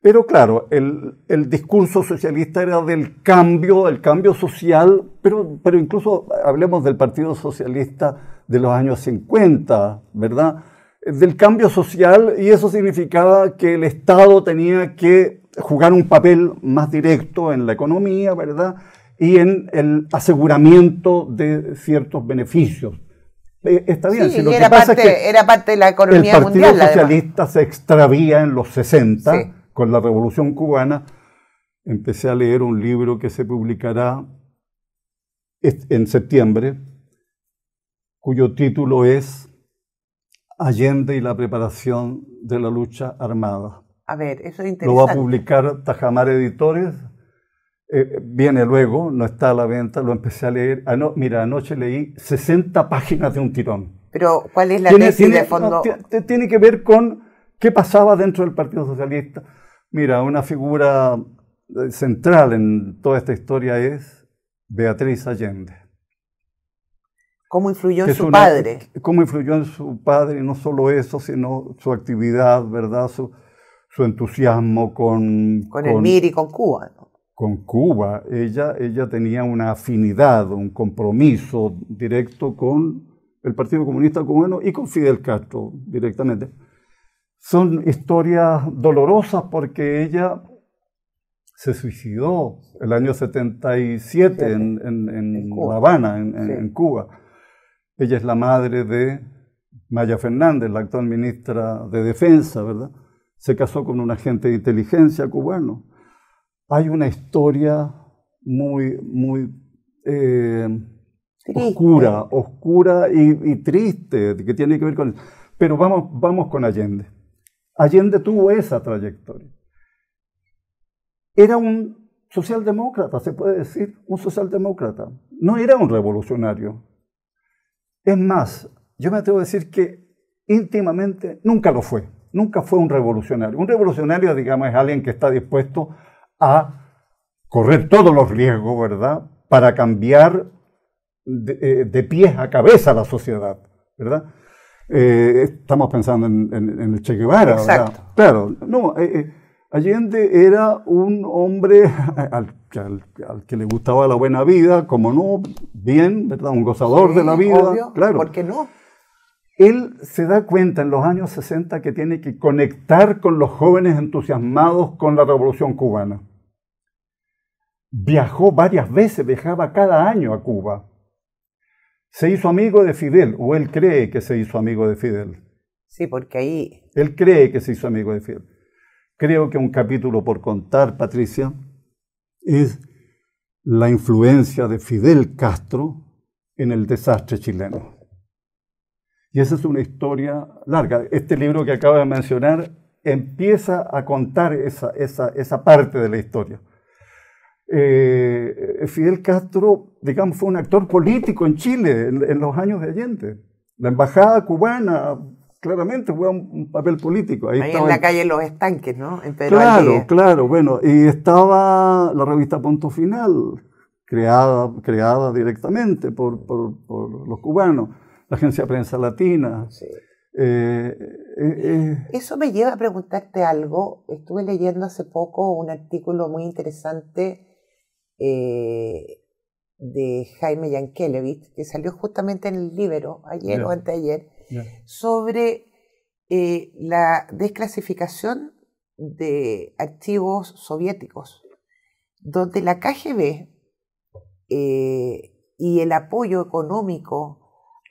Pero claro, el, discurso socialista era del cambio, el cambio social, pero, pero incluso hablemos del Partido Socialista de los años 50, ¿verdad? Del cambio social y eso significaba que el Estado tenía que jugar un papel más directo en la economía, ¿verdad? Y en el aseguramiento de ciertos beneficios. E, está bien, era, parte, era parte de la economía mundial. El Partido Socialista se extravía en los 60 con la Revolución Cubana. Empecé a leer un libro que se publicará en septiembre, cuyo título es Allende y la preparación de la lucha armada. A ver, eso es interesante. Lo va a publicar Tajamar Editores. Eh, viene luego, no está a la venta, lo empecé a leer. Ah, no, mira, anoche leí 60 páginas de un tirón. Pero, ¿cuál es la tiene, de fondo? tiene que ver con qué pasaba dentro del Partido Socialista. Mira, una figura eh, central en toda esta historia es Beatriz Allende. ¿Cómo influyó en su padre? ¿Cómo influyó en su padre? No solo eso, sino su actividad, ¿verdad? Su, entusiasmo con... Con, el MIR y con Cuba. Con Cuba. Ella, ella tenía una afinidad, un compromiso directo con el Partido Comunista Cubano y con Fidel Castro directamente. Son historias dolorosas porque ella se suicidó el año 77 en, La Habana, en, Cuba. Ella es la madre de Maya Fernández, la actual ministra de Defensa, ¿verdad? Se casó con un agente de inteligencia cubano. Hay una historia muy, muy eh, oscura, oscura y, triste que tiene que ver con... Pero vamos, vamos con Allende. Allende tuvo esa trayectoria. Era un socialdemócrata, se puede decir, un socialdemócrata. No era un revolucionario, es más, yo me atrevo a decir que íntimamente nunca lo fue, nunca fue un revolucionario. Un revolucionario, digamos, es alguien que está dispuesto a correr todos los riesgos, ¿verdad?, para cambiar de, eh, pies a cabeza la sociedad, ¿verdad? Eh, estamos pensando en, el Che Guevara, ¿verdad? Claro, no, eh, Allende era un hombre (laughs) al, que le gustaba la buena vida, como no, bien, ¿verdad? Un gozador de la vida. claro. ¿Por qué no? Él se da cuenta en los años 60 que tiene que conectar con los jóvenes entusiasmados con la revolución cubana. Viajó varias veces, viajaba cada año a Cuba. Se hizo amigo de Fidel, o él cree que se hizo amigo de Fidel. Sí, porque ahí... Él cree que se hizo amigo de Fidel creo que un capítulo por contar, Patricia, es la influencia de Fidel Castro en el desastre chileno. Y esa es una historia larga. Este libro que acabo de mencionar empieza a contar esa, esa, esa parte de la historia. Eh, Fidel Castro, digamos, fue un actor político en Chile en, los años de La embajada cubana claramente juega un, papel político. Ahí, en la calle Los Estanques, ¿no? En claro, claro, bueno, y estaba la revista Punto Final, creada, creada directamente por, los cubanos, la agencia de prensa latina. Eh, eh, eh. Eso me lleva a preguntarte algo. Estuve leyendo hace poco un artículo muy interesante de Jaime Yankelevich, que salió justamente en el libro ayer o anteayer, sobre eh, la desclasificación de activos soviéticos, donde la KGB eh, y el apoyo económico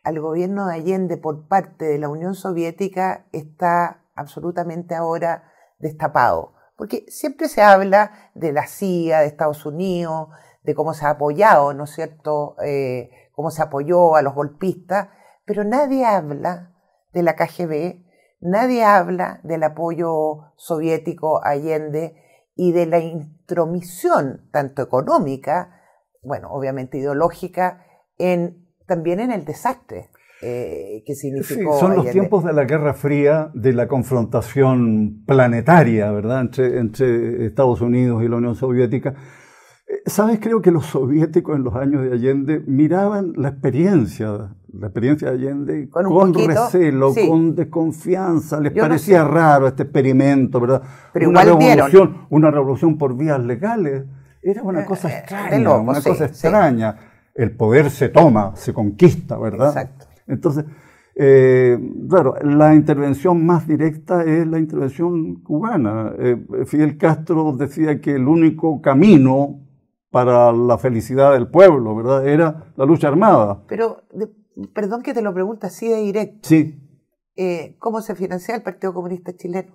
al gobierno de Allende por parte de la Unión Soviética está absolutamente ahora destapado. Porque siempre se habla de la CIA, de Estados Unidos, de cómo se ha apoyado, ¿no es cierto?, eh, cómo se apoyó a los golpistas, pero nadie habla de la KGB, nadie habla del apoyo soviético a Allende y de la intromisión tanto económica, bueno, obviamente ideológica, también en el desastre. Eh, que significó son los tiempos de la Guerra Fría, de la confrontación planetaria, ¿verdad?, entre Estados Unidos y la Unión Soviética eh, Sabes, creo que los soviéticos en los años de Allende miraban la experiencia, la experiencia de Allende con, recelo, con desconfianza, les parecía raro este experimento, ¿verdad? una revolución, una revolución por vías legales, era una eh, cosa eh, extraña, una cosa extraña. El poder se toma, se conquista, ¿verdad? Exacto. Entonces, claro, la intervención más directa es la intervención cubana. Fidel Castro decía que el único camino para la felicidad del pueblo, ¿verdad? Era la lucha armada. Pero, perdón que te lo pregunte así de directo. Sí. Eh, ¿Cómo se financiaba el Partido Comunista Chileno?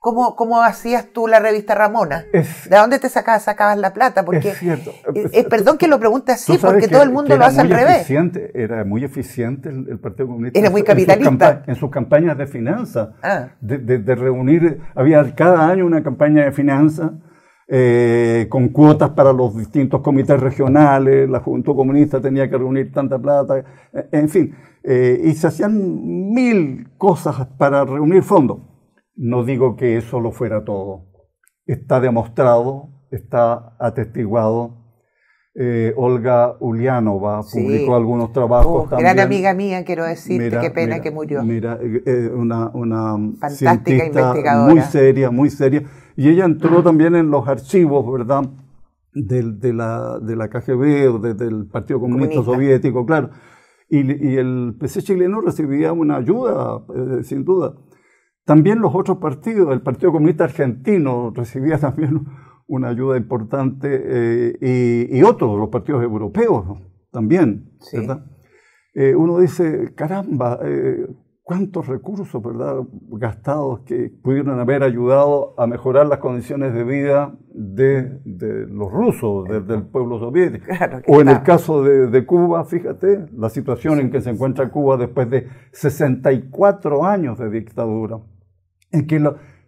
¿Cómo, hacías tú la revista Ramona? ¿De dónde te sacabas, la plata? Porque, es cierto. Es eh, eh, perdón que lo pregunte así, porque todo el mundo lo hace al revés. Era muy eficiente el, Partido Comunista. Era muy capitalista. En sus, campañas de finanzas, ah. de, de, reunir, había cada año una campaña de finanzas eh, con cuotas para los distintos comités regionales, la Junta Comunista tenía que reunir tanta plata, eh, en fin, eh, y se hacían mil cosas para reunir fondos. No digo que eso lo fuera todo. Está demostrado, está atestiguado eh, Olga Ulianova publicó algunos trabajos también. Gran amiga mía, quiero decirte, qué pena que murió. Mira, eh, eh, una, Fantástica investigadora. muy seria, muy seria. Y ella entró también en los archivos, ¿verdad? de, la, de la KGB o del Partido Comunista, Soviético, claro. Y, el PC chileno recibía una ayuda, sin duda. También los otros partidos, el Partido Comunista Argentino recibía (laughs) también una ayuda importante eh, y, otros, los partidos europeos también, ¿verdad? Eh, uno dice, caramba, eh, cuántos recursos, ¿verdad?, gastados que pudieron haber ayudado a mejorar las condiciones de vida de, los rusos, del pueblo soviético. o en el caso de, Cuba, fíjate, la situación en que se encuentra Cuba después de 64 años de dictadura, en que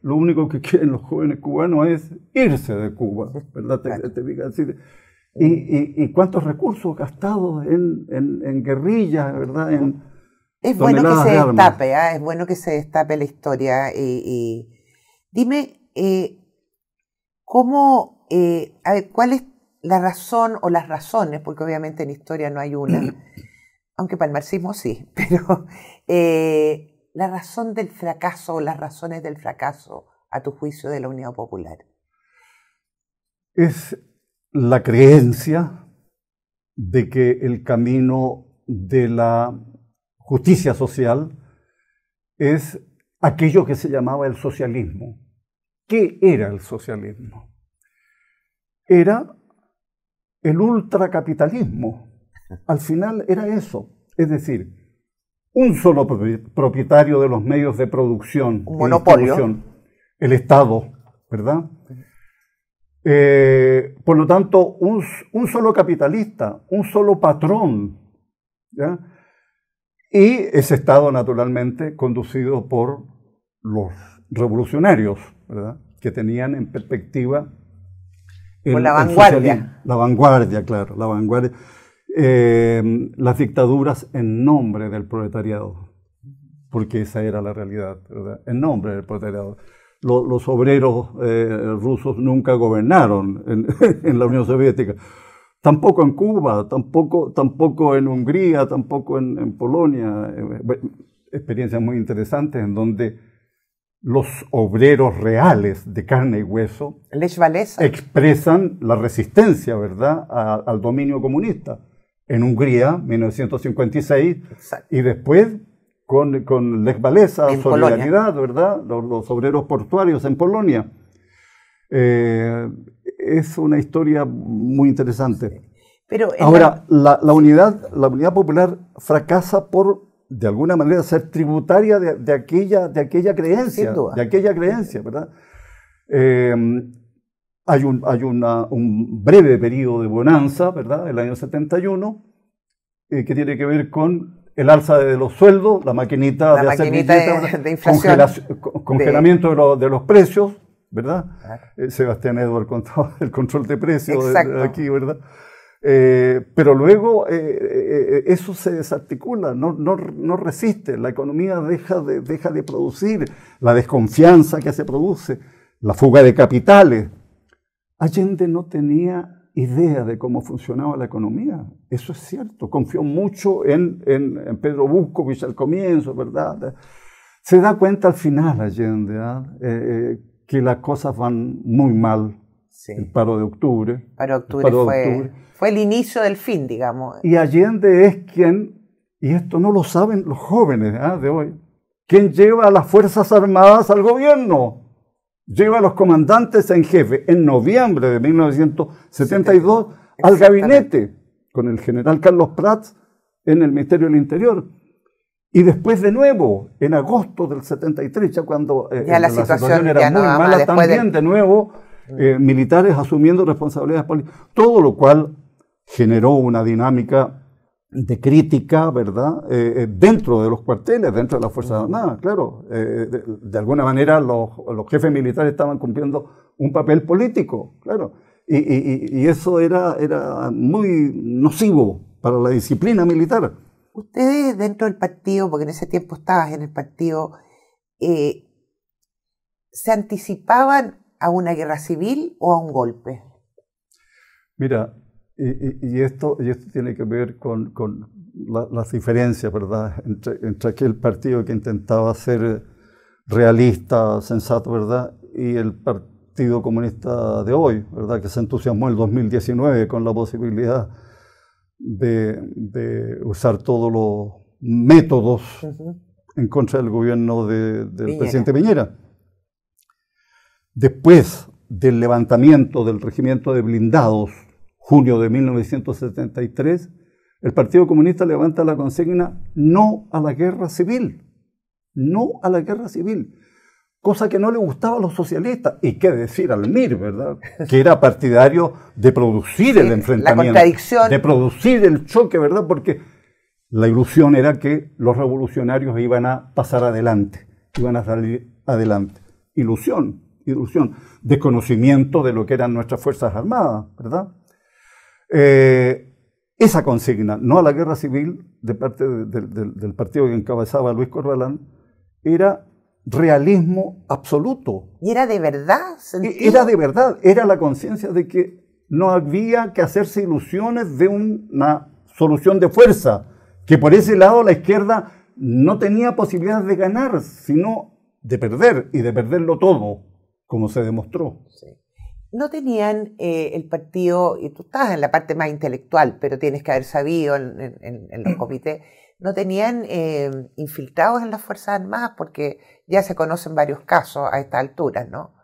lo único que (laughs) quieren los jóvenes cubanos es irse de Cuba, ¿verdad? Te, te Y, cuántos recursos gastados en, en, guerrillas, ¿verdad? es bueno que se destape, ¿ah? es bueno que se destape la historia. Y, Dime, eh, ¿cómo, eh, cuál es la razón o las razones, porque obviamente en historia no hay una, (clears throat) aunque para el marxismo sí, (laughs) pero eh, la razón del fracaso o las razones del fracaso a tu juicio de la Unión Popular? Es la creencia de que el camino de la justicia social es aquello que se llamaba el socialismo. ¿Qué era el socialismo? Era el ultracapitalismo. Al final era eso. Es decir, un solo propietario de los medios de producción. monopolio. El Estado, ¿verdad? Eh, por lo tanto, un, solo capitalista, un solo patrón, ¿ya? Y ese Estado, naturalmente, conducido por los revolucionarios, ¿verdad? Que tenían en perspectiva... la vanguardia. la vanguardia, claro, la vanguardia. Eh, las dictaduras en nombre del proletariado, porque esa era la realidad, en nombre del proletariado. los obreros eh, rusos nunca gobernaron (laughs) en, la Unión Soviética, tampoco en Cuba, tampoco, tampoco en Hungría, tampoco en, Polonia. Eh, experiencias muy interesantes en donde los obreros reales de carne y hueso expresan la resistencia ¿verdad? al dominio comunista en Hungría, 1956, y después con, con Lech Solidaridad, ¿verdad? Los, obreros portuarios en Polonia. Eh, es una historia muy interesante. Pero Ahora, la, unidad, la unidad popular fracasa por, de alguna manera, ser tributaria de, aquella, de aquella creencia, de aquella creencia, ¿verdad? Eh, hay, un, breve periodo de bonanza, ¿verdad?, el año 71, eh, que tiene que ver con el alza de los sueldos, la maquinita de hacer congelamiento de, los precios, ¿verdad? Eh, Sebastián Edward (laughs) el control de precios eh, aquí, ¿verdad? pero luego eso se desarticula, no, resiste, la economía deja deja de producir, la desconfianza que se produce, la fuga de capitales, Allende no tenía idea de cómo funcionaba la economía. Eso es cierto. Confió mucho en, en, en Pedro Buscovich al comienzo, ¿verdad? Se da cuenta al final Allende ¿ah? eh, eh, que las cosas van muy mal. Sí. El paro de octubre. Paro paro fue, de octubre fue el inicio del fin, digamos. Y Allende es quien, y esto no lo saben los jóvenes ¿ah? de hoy, quien lleva a las Fuerzas Armadas al gobierno lleva a los comandantes en jefe en noviembre de 1972 al gabinete con el general Carlos Prats en el Ministerio del Interior. Y después de nuevo, en agosto del 73, ya cuando eh, la, situación, era muy mala, también de, nuevo mm. eh, militares asumiendo responsabilidades políticas, todo lo cual generó una dinámica de crítica, ¿verdad? Eh, eh, dentro de los cuarteles, dentro de las Fuerzas Armadas, claro. Eh, de, alguna manera los, jefes militares estaban cumpliendo un papel político, claro. Y, eso era, era muy nocivo para la disciplina militar. Ustedes dentro del partido, porque en ese tiempo estabas en el partido, ¿se anticipaban a una guerra civil o a un golpe? Mira, y, esto, y esto tiene que ver con, las diferencias, ¿verdad?, entre, aquel partido que intentaba ser realista, sensato, ¿verdad?, y el Partido Comunista de hoy, ¿verdad?, que se entusiasmó en el 2019 con la posibilidad de, usar todos los métodos en contra del gobierno del presidente Piñera. Después del levantamiento del regimiento de blindados, junio de 1973, el Partido Comunista levanta la consigna no a la guerra civil, no a la guerra civil, cosa que no le gustaba a los socialistas, y qué decir al MIR, ¿verdad? (laughs) Que era partidario de producir el enfrentamiento, de producir el choque, ¿verdad? Porque la ilusión era que los revolucionarios iban a pasar adelante, iban a salir adelante. Ilusión, ilusión, desconocimiento de lo que eran nuestras Fuerzas Armadas, ¿verdad? Eh, esa consigna, no a la guerra civil de parte del partido que encabezaba Luis Corralán, era realismo absoluto. Y era de verdad. E, era de verdad, era la conciencia de que no había que hacerse ilusiones de una solución de fuerza, que por ese lado la izquierda no tenía posibilidades de ganar, sino de perder y de perderlo todo, como se demostró no tenían eh, el partido, y tú estás en la parte más intelectual, pero tienes que haber sabido en, los mm. comités, no tenían eh, infiltrados en las Fuerzas Armadas porque ya se conocen varios casos a esta altura, ¿no?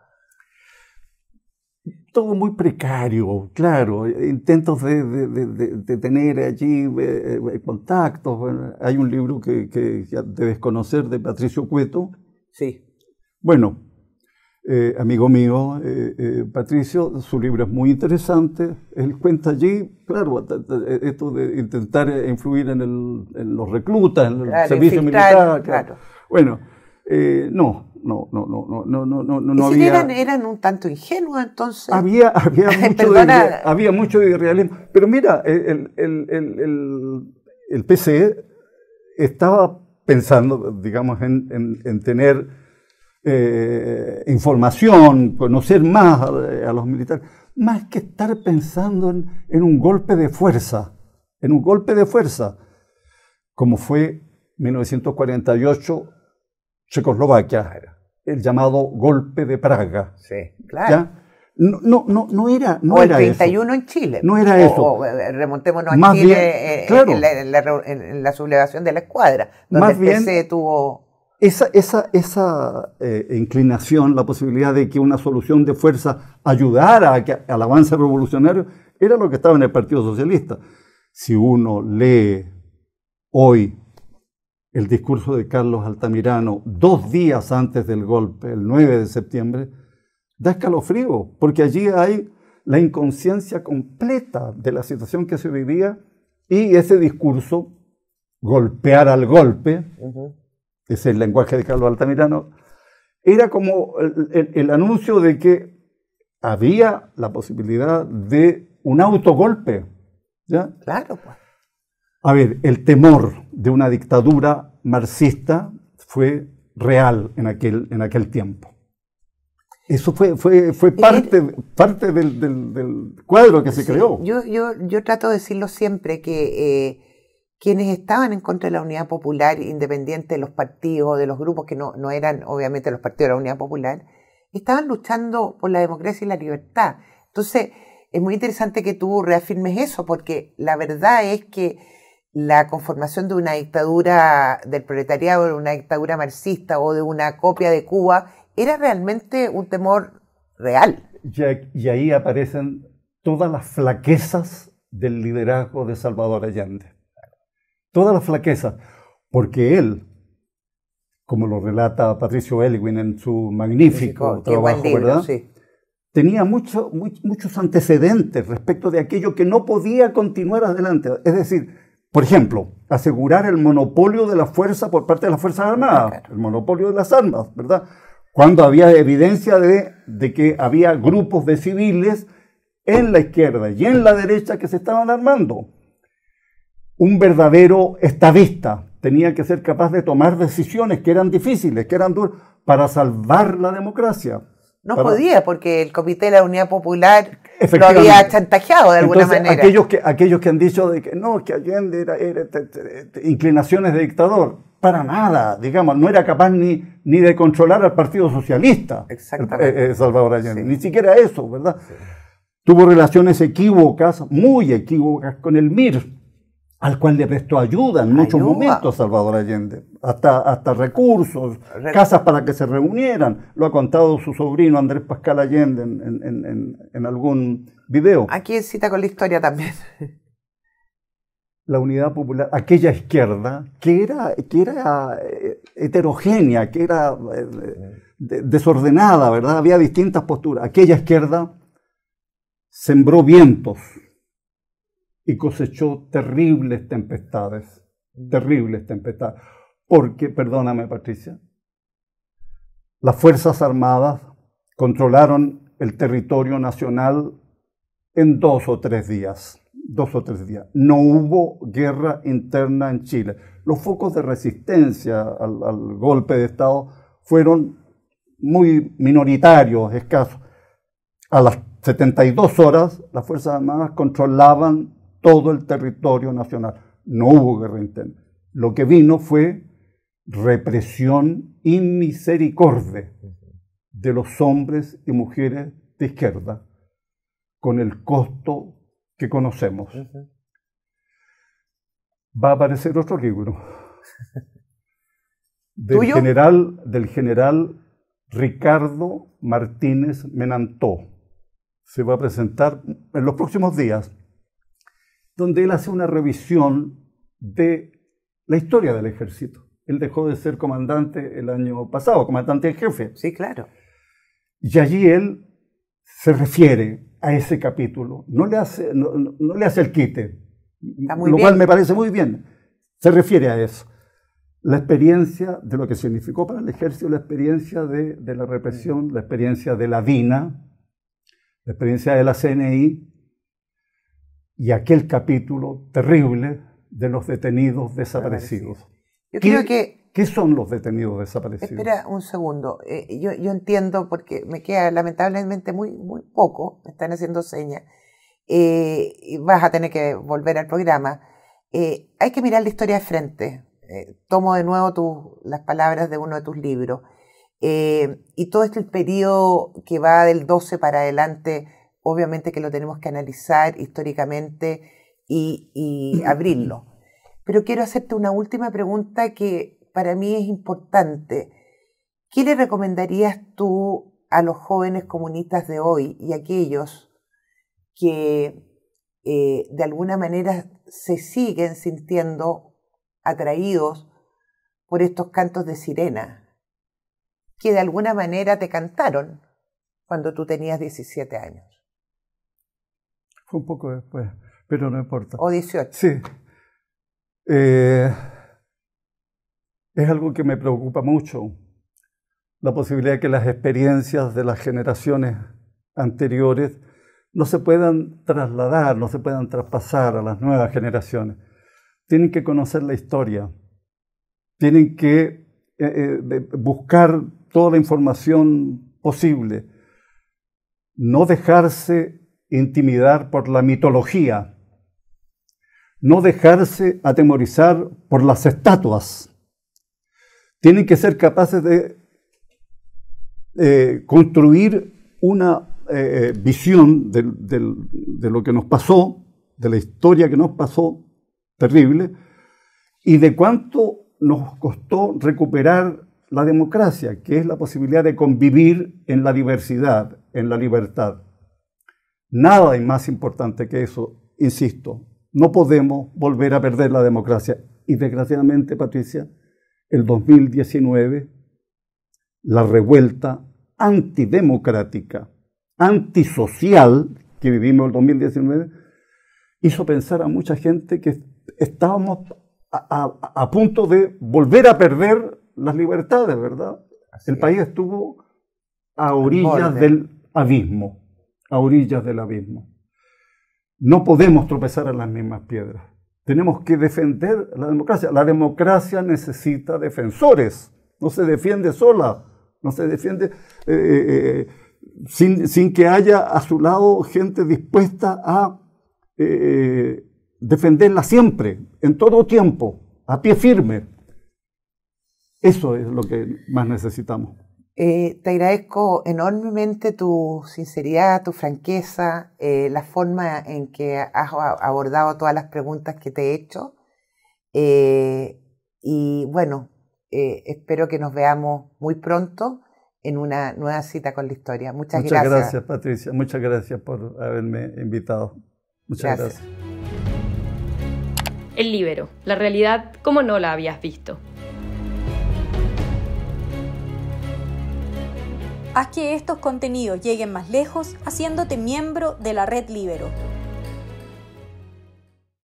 Todo muy precario, claro, intentos de, tener allí eh, contactos. hay un libro que, que, debes conocer de Patricio Cueto. Sí. Bueno, eh, amigo mío, eh, eh, Patricio, su libro es muy interesante. Él cuenta allí, claro, esto de intentar influir en, los reclutas, en el servicio militar. Bueno, no, no, no, no, no, no, no, no había. Eran, un tanto ingenuos entonces. Había, había (laughs) mucho, de, había mucho de realismo. Pero mira, el, el, PC estaba pensando, digamos, en, en tener eh, información, conocer más eh, a, los militares, más que estar pensando en, un golpe de fuerza, en un golpe de fuerza, como fue 1948 Checoslovaquia, el llamado golpe de Praga. Sí, claro. No, no, era, no o el era 31 en Chile. No era eso. O, eh, remontémonos más a Chile en, la, sublevación de la escuadra, más bien, tuvo esa, esa, eh, inclinación, la posibilidad de que una solución de fuerza ayudara al avance revolucionario, era lo que estaba en el Partido Socialista. Si uno lee hoy el discurso de Carlos Altamirano dos días antes del golpe, el 9 de septiembre, da escalofrío, porque allí hay la inconsciencia completa de la situación que se vivía y ese discurso, golpear al golpe, es el lenguaje de Carlos Altamirano, era como el, anuncio de que había la posibilidad de un autogolpe. ¿ya? Claro, pues. A ver, el temor de una dictadura marxista fue real en aquel, en aquel tiempo. Eso fue, fue, eh, parte, eh, parte del, cuadro que se creó. Yo, yo, yo, trato de decirlo siempre que eh, quienes estaban en contra de la unidad popular, independiente de los partidos, de los grupos que no, eran obviamente los partidos de la unidad popular, estaban luchando por la democracia y la libertad. Entonces, es muy interesante que tú reafirmes eso, porque la verdad es que la conformación de una dictadura del proletariado, de una dictadura marxista o de una copia de Cuba, era realmente un temor real. Y ahí aparecen todas las flaquezas del liderazgo de Salvador Allende todas las flaquezas, porque él, como lo relata Patricio Elwin en su magnífico trabajo, Tenía muchos antecedentes respecto de aquello que no podía continuar adelante. Es decir, por ejemplo, asegurar el monopolio de la fuerza por parte de las Fuerzas Armadas, ah, el monopolio de las armas, ¿verdad? Cuando había evidencia de que había grupos de civiles en la izquierda y en la derecha que se estaban armando un verdadero estadista, tenía que ser capaz de tomar decisiones que eran difíciles, que eran duras, para salvar la democracia. No podía, porque el Comité de la Unidad Popular lo había chantajeado de alguna manera. Aquellos que, han dicho de que no, que Allende era, inclinaciones de dictador, para nada, digamos, no era capaz ni, ni de controlar al Partido Socialista eh, eh, Salvador Allende, ni siquiera eso, ¿verdad? Tuvo relaciones equívocas, muy equívocas con el MIR, al cual le prestó ayuda en muchos momentos Salvador Allende, hasta, hasta recursos, casas para que se reunieran. Lo ha contado su sobrino Andrés Pascal Allende en, algún video. Aquí cita con la historia también. La unidad popular, aquella izquierda que era, que era eh, heterogénea, que era eh, desordenada, ¿verdad? Había distintas posturas. Aquella izquierda sembró vientos y cosechó terribles tempestades, terribles tempestades. Porque, perdóname Patricia, las Fuerzas Armadas controlaron el territorio nacional en dos o tres días, dos o tres días. No hubo guerra interna en Chile. Los focos de resistencia al, golpe de Estado fueron muy minoritarios, escasos. A las 72 horas, las Fuerzas Armadas controlaban todo el territorio nacional. No hubo guerra interna. Lo que vino fue represión misericordia de los hombres y mujeres de izquierda, con el costo que conocemos. Va a aparecer otro libro (laughs) del general, del general Ricardo Martínez Menantó. Se va a presentar en los próximos días donde él hace una revisión de la historia del ejército. Él dejó de ser comandante el año pasado, comandante en jefe. Sí, claro. Y allí él se refiere a ese capítulo, no le hace, no, le hace el quite, lo cual me parece muy bien. Se refiere a eso. La experiencia de lo que significó para el ejército, la experiencia de, de la represión, la experiencia de la DINA, la experiencia de la CNI, y aquel capítulo terrible de los detenidos desaparecidos. Yo ¿Qué, creo que, ¿Qué son los detenidos desaparecidos? Espera un segundo. Eh, yo, entiendo, porque me queda lamentablemente muy, muy poco, me están haciendo señas. Eh, y vas a tener que volver al programa. Eh, hay que mirar la historia de frente. tomo de nuevo las palabras de uno de tus libros. y todo este periodo que va del 12 para adelante obviamente que lo tenemos que analizar históricamente y, abrirlo. Pero quiero hacerte una última pregunta que para mí es importante. ¿Qué le recomendarías tú a los jóvenes comunistas de hoy y aquellos que eh, de alguna manera se siguen sintiendo atraídos por estos cantos de sirena, que de alguna manera te cantaron cuando tú tenías 17 años? Fue un poco después, pero no importa. O 18. Sí. Eh, es algo que me preocupa mucho, la posibilidad de que las experiencias de las generaciones anteriores no se puedan trasladar, no se puedan traspasar a las nuevas generaciones. Tienen que conocer la historia, tienen que eh, eh, buscar toda la información posible, no dejarse intimidar por la mitología, no dejarse atemorizar por las estatuas. Tienen que ser capaces de eh, construir una eh, eh, visión de lo que nos pasó, de la historia que nos pasó, terrible, y de cuánto nos costó recuperar la democracia, que es la posibilidad de convivir en la diversidad, en la libertad. Nada es más importante que eso, insisto. No podemos volver a perder la democracia. Y desgraciadamente, Patricia, el 2019, la revuelta antidemocrática, antisocial que vivimos el 2019, hizo pensar a mucha gente que estábamos a, punto de volver a perder las libertades, ¿verdad? el país estuvo a orillas del abismo a orillas del abismo. No podemos tropezar en las mismas piedras. Tenemos que defender la democracia. La democracia necesita defensores. No se defiende sola. No se defiende eh, eh, eh, sin, que haya a su lado gente dispuesta a defenderla siempre, en todo tiempo, a pie firme. Eso es lo que más necesitamos. Eh, te agradezco enormemente tu sinceridad, tu franqueza, eh, la forma en que has abordado todas las preguntas que te he hecho. Eh, y bueno, espero que nos veamos muy pronto en una nueva cita con la historia. Muchas, gracias. Muchas gracias, Patricia. Muchas gracias por haberme invitado. Muchas gracias. gracias. El libro, la realidad como no la habías visto. Haz que estos contenidos lleguen más lejos haciéndote miembro de la red Libero.